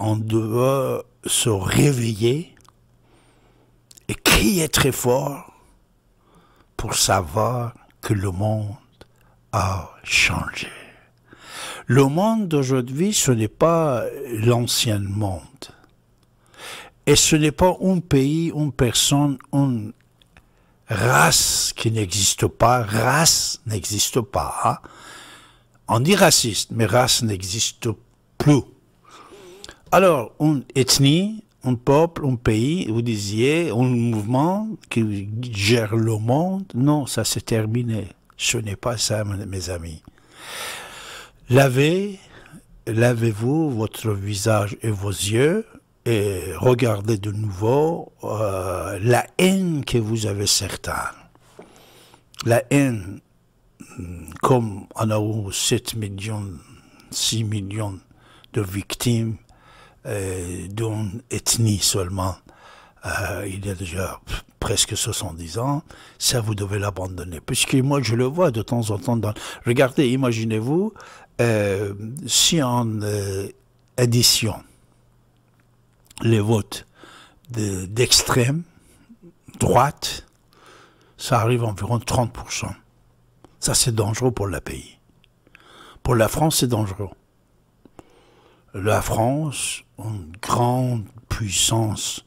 on euh, doit se réveiller et crier très fort pour savoir que le monde a changé. Le monde d'aujourd'hui, ce n'est pas l'ancien monde. Et ce n'est pas un pays, une personne, une race qui n'existe pas. Race n'existe pas. On dit raciste, mais race n'existe plus. Alors, une ethnie, un peuple, un pays, vous disiez, un mouvement qui gère le monde. Non, ça s'est terminé. Ce n'est pas ça, mes amis. Lavez, lavez-vous votre visage et vos yeux et regardez de nouveau euh, la haine que vous avez certains. La haine, comme on a eu 7 millions, 6 millions de victimes euh, d'une ethnie seulement, euh, il y a déjà presque 70 ans, ça vous devez l'abandonner. Puisque moi je le vois de temps en temps. Dans... Regardez, imaginez-vous, euh, si en addition les votes d'extrême droite, ça arrive à environ 30%. Ça c'est dangereux pour le pays. Pour la France c'est dangereux. La France, une grande puissance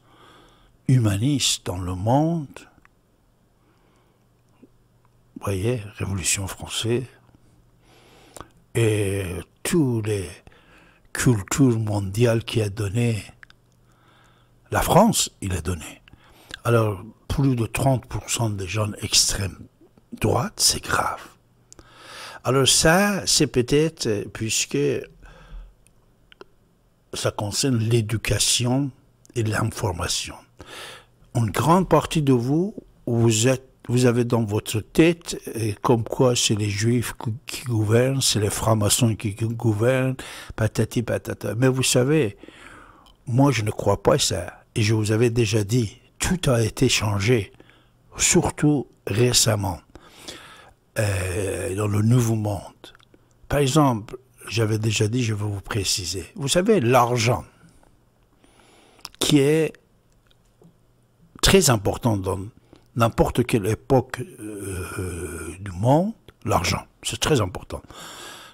humaniste dans le monde. voyez, Révolution française, et toutes les cultures mondiales qui a donné la France, il a donné. Alors, plus de 30% des jeunes extrêmes droite, c'est grave. Alors ça, c'est peut-être, puisque ça concerne l'éducation et l'information. Une grande partie de vous, vous êtes vous avez dans votre tête euh, comme quoi c'est les juifs qui gouvernent, c'est les francs-maçons qui gouvernent, patati patata. Mais vous savez, moi je ne crois pas ça. Et je vous avais déjà dit, tout a été changé, surtout récemment, euh, dans le nouveau monde. Par exemple, j'avais déjà dit, je vais vous préciser. Vous savez, l'argent, qui est très important dans n'importe quelle époque euh, du monde, l'argent, c'est très important.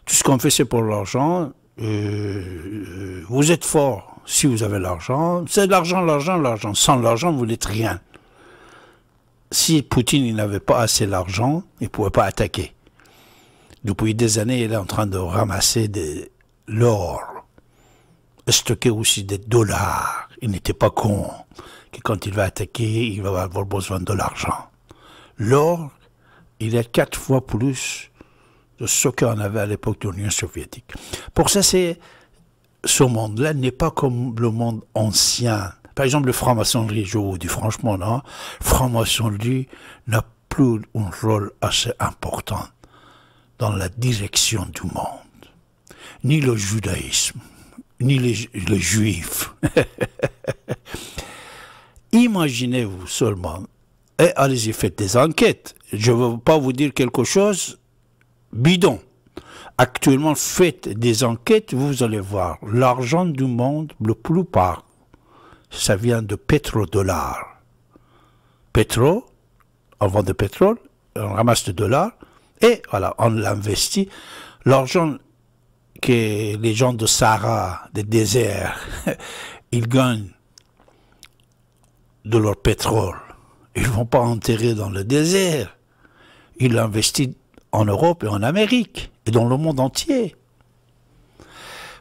Tout ce qu'on fait, c'est pour l'argent. Euh, euh, vous êtes fort si vous avez l'argent. C'est l'argent, l'argent, l'argent. Sans l'argent, vous n'êtes rien. Si Poutine n'avait pas assez d'argent, il ne pouvait pas attaquer. Depuis des années, il est en train de ramasser de l'or, stocker aussi des dollars. Il n'était pas con que quand il va attaquer, il va avoir besoin de l'argent. L'or, il est quatre fois plus de ce qu'on avait à l'époque de l'Union soviétique. Pour ça, c'est ce monde-là n'est pas comme le monde ancien. Par exemple, le franc-maçonnerie, je vous dis franchement, non, franc-maçonnerie n'a plus un rôle assez important dans la direction du monde. Ni le judaïsme, ni les, juifs. Imaginez-vous seulement, eh, allez-y, faites des enquêtes. Je ne veux pas vous dire quelque chose bidon. Actuellement, faites des enquêtes, vous allez voir, l'argent du monde, le plus plupart, ça vient de pétrodollars. Pétro, on vend de pétrole, on ramasse de dollars, et voilà, on l'investit. L'argent que les gens de Sahara, des déserts, ils gagnent de leur pétrole, ils ne vont pas enterrer dans le désert. Ils l'investissent en Europe et en Amérique et dans le monde entier.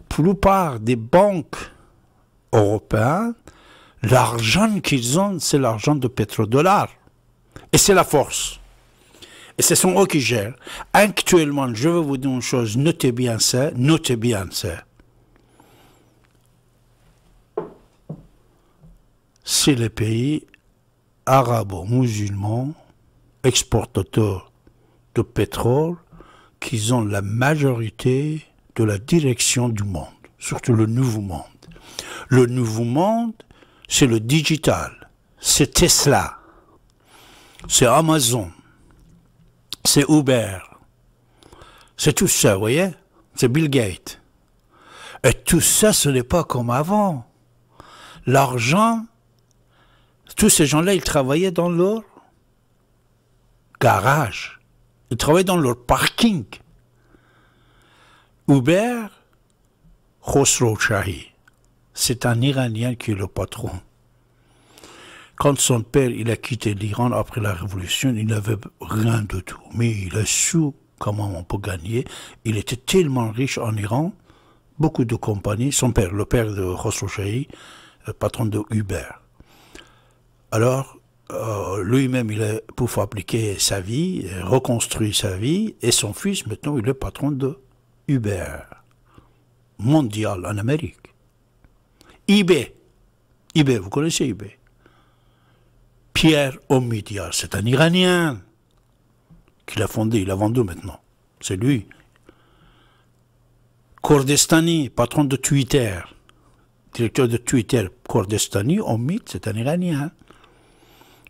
Pour la plupart des banques européennes, l'argent qu'ils ont, c'est l'argent de pétrodollar. Et c'est la force. Et ce sont eux qui gèrent. Actuellement, je veux vous dire une chose, notez bien ça, notez bien ça. C'est les pays arabes, musulmans exportateurs de pétrole, qui ont la majorité de la direction du monde, surtout le nouveau monde. Le nouveau monde, c'est le digital, c'est Tesla, c'est Amazon, c'est Uber. C'est tout ça, vous voyez C'est Bill Gates. Et tout ça, ce n'est pas comme avant. L'argent, tous ces gens-là, ils travaillaient dans leur garage. Ils travaillaient dans leur parking. Uber Khosrow Shahi, c'est un Iranien qui est le patron. Quand son père il a quitté l'Iran après la révolution, il n'avait rien de tout. Mais il a su comment on peut gagner. Il était tellement riche en Iran, beaucoup de compagnies. Son père, le père de Khosrow euh, patron de Uber. Alors, euh, lui-même, il a pour fabriquer sa vie, reconstruire sa vie, et son fils, maintenant, il est patron de Uber, mondial en Amérique. eBay. eBay, vous connaissez eBay Pierre Omidyar, c'est un Iranien qui l'a fondé, il a vendu maintenant. C'est lui. Kordestani, patron de Twitter, directeur de Twitter, Kordestani, Omid, c'est un Iranien. Hein.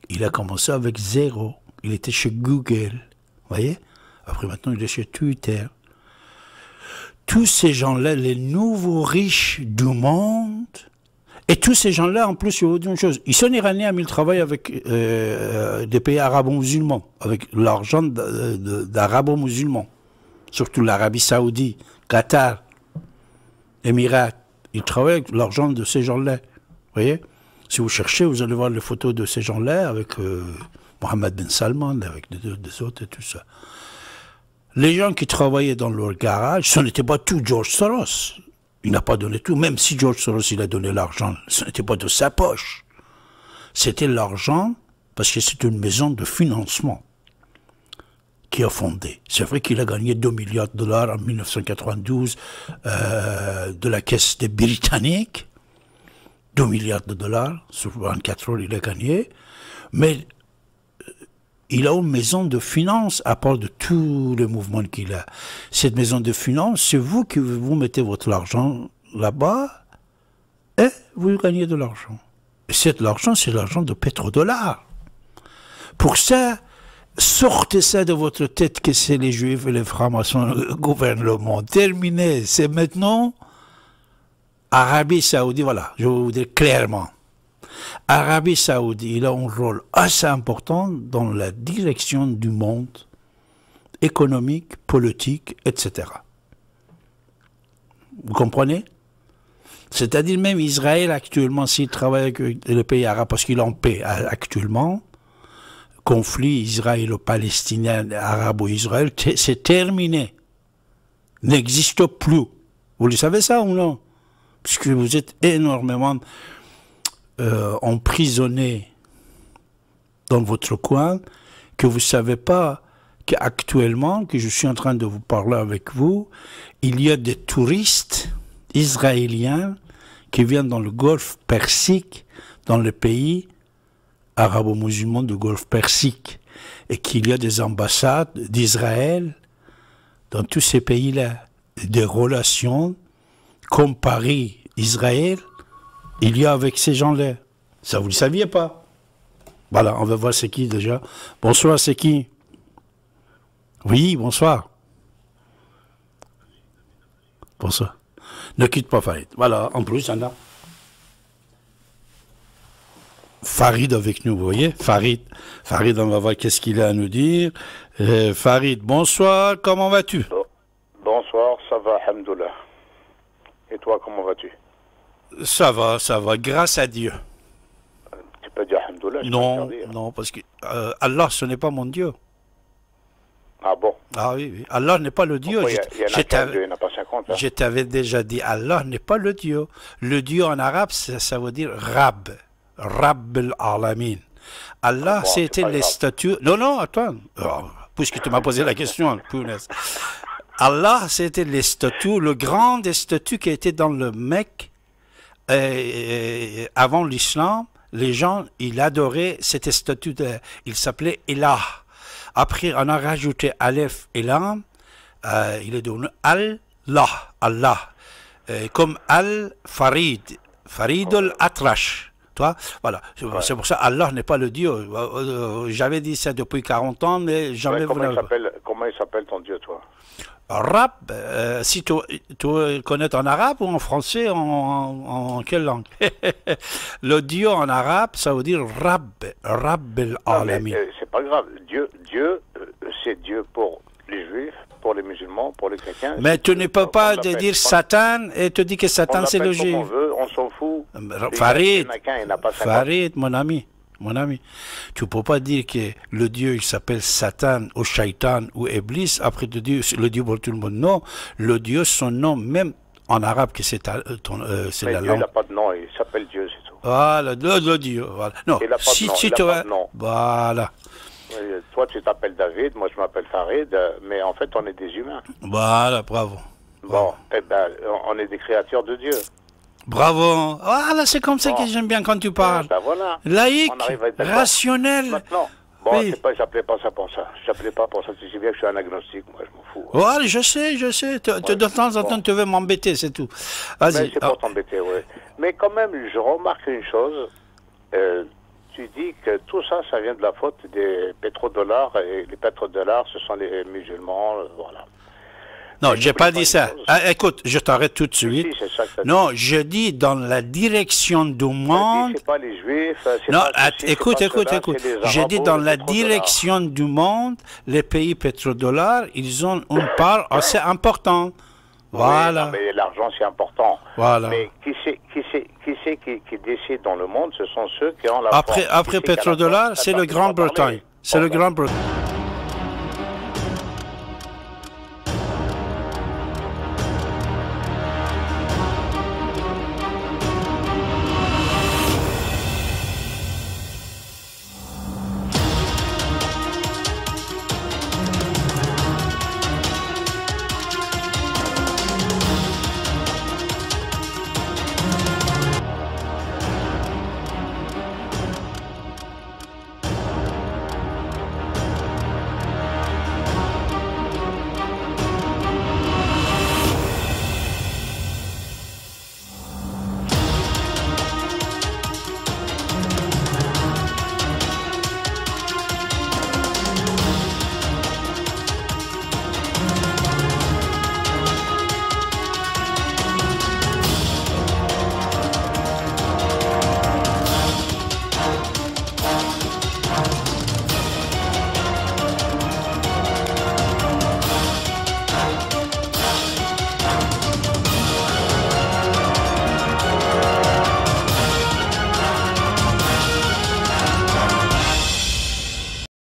Il a commencé avec zéro. Il était chez Google, voyez Après maintenant, il est chez Twitter. Tous ces gens-là, les nouveaux riches du monde, et tous ces gens-là, en plus, je vous dis une chose. Ils sont iraniens, mais ils travaillent avec euh, euh, des pays arabo-musulmans, avec l'argent d'arabo-musulmans. Surtout l'Arabie Saoudite, Qatar, Émirats. Ils travaillent avec l'argent de ces gens-là. Vous voyez Si vous cherchez, vous allez voir les photos de ces gens-là avec euh, Mohamed Ben Salman, avec des, des autres et tout ça. Les gens qui travaillaient dans leur garage, ce n'était pas tout George Soros. Il n'a pas donné tout. Même si George Soros, il a donné l'argent, ce n'était pas de sa poche. C'était l'argent parce que c'est une maison de financement qui a fondé. C'est vrai qu'il a gagné 2 milliards de dollars en 1992 euh, de la caisse des Britanniques. 2 milliards de dollars sur 24 heures, il a gagné. Mais il a une maison de finance à part de tous les mouvements qu'il a. Cette maison de finance, c'est vous qui vous mettez votre argent là-bas et vous gagnez de l'argent. Cet argent, c'est l'argent de pétrodollar. Pour ça, sortez ça de votre tête que c'est les juifs et les francs-maçons gouvernent le monde. Terminé, c'est maintenant Arabie Saoudite, voilà, je vous dis clairement. Arabie Saoudite, il a un rôle assez important dans la direction du monde économique, politique, etc. Vous comprenez C'est-à-dire même Israël actuellement, s'il travaille avec le pays arabe parce qu'il est en paix euh, actuellement, conflit israélo-palestinien, arabo-israël, c'est terminé. N'existe plus. Vous le savez ça ou non Puisque vous êtes énormément emprisonnés euh, emprisonné dans votre coin, que vous ne savez pas qu'actuellement, que je suis en train de vous parler avec vous, il y a des touristes israéliens qui viennent dans le golfe Persique, dans les pays arabo-musulmans du golfe Persique, et qu'il y a des ambassades d'Israël dans tous ces pays-là, des relations comme Paris, Israël, il y a avec ces gens-là. Ça, vous ne le saviez pas. Voilà, on va voir c'est qui déjà. Bonsoir, c'est qui Oui, bonsoir. Bonsoir. Ne quitte pas Farid. Voilà, en plus, en a Farid avec nous, vous voyez Farid, Farid, on va voir qu'est-ce qu'il a à nous dire. Euh, Farid, bonsoir, comment vas-tu Bonsoir, ça va, alhamdoulilah. Et toi, comment vas-tu ça va, ça va, grâce à Dieu. Tu peux dire Alhamdoulilah Non, non, parce que euh, Allah, ce n'est pas mon Dieu. Ah bon Ah oui, Allah n'est pas le Dieu. Je hein t'avais déjà dit, Allah n'est pas le Dieu. Le Dieu en arabe, ça, veut dire Rab. Rab al-Alamin. Allah, ah c'était les statues. Non, non, attends. Oh, puisque tu m'as posé la question, Allah, c'était les statues, le grand des qui était dans le mec... Euh, euh, avant l'islam, les gens, ils adoraient cette statue, il s'appelait Elah, Après, on a rajouté Aleph et euh, il est devenu Allah, Allah, comme Al-Farid, Farid al-Atrash. Oh. Toi, voilà, c'est pour ça Allah n'est pas le Dieu. J'avais dit ça depuis 40 ans, mais jamais ouais, comment, comment il s'appelle ton Dieu Rab, euh, si tu, connais en arabe ou en français, en, quelle langue Le Dieu en arabe, ça veut dire Rab, Rab al-Alami. Ah, euh, c'est pas grave, Dieu, Dieu euh, c'est Dieu pour les juifs, pour les musulmans, pour les chrétiens. Mais tu ne peux pas dire Satan et te dire que Satan c'est le juif. On on s'en fout. Farid, Farid, mon ami mon ami. Tu peux pas dire que le Dieu, il s'appelle Satan ou Shaitan ou Eblis. après le Dieu, le Dieu pour tout le monde. Non, le Dieu, son nom, même en arabe, que c'est euh, euh la Dieu, langue. Il n'a pas de nom, il s'appelle Dieu, c'est tout. Voilà, le, Dieu, voilà. Non, si, de si tu vas... Voilà. toi, tu t'appelles David, moi, je m'appelle Farid, euh, mais en fait, on est des humains. Voilà, bravo. Bon, eh ben, on est des créatures de Dieu. Bravo. Ah là, bah, c'est comme ça que j'aime bien quand tu parles. Ben, ben, voilà. Laïque, rationnel. Bon, oui. pas, pas ça pour ça. J'appelais pas pour ça. Tu sais bien que je suis un agnostique, moi, je m'en fous. Hein. je sais, je sais. de temps en temps, tu veux m'embêter, c'est tout. Vas-y. C'est pour ah. t'embêter, oui. Mais quand même, je remarque une chose. Euh, tu dis que tout ça, ça vient de la faute des pétrodollars. Et les pétrodollars, ce sont les musulmans, euh, voilà. Non, j'ai pas dit ça. Ah, écoute, je t'arrête tout de suite. non, je dis dans la direction du monde. Pas les juifs, non, pas ceci, écoute, écoute, écoute. Je dis dans la direction du monde, les pays pétrodollars, ils ont une part assez importante. Voilà. mais l'argent, c'est important. Voilà. Mais qui c'est qui, qui, qui, qui décide dans le monde Ce sont ceux qui ont la Après, après pétrodollars, c'est le grand bretagne C'est le ben. Grand-Bretagne.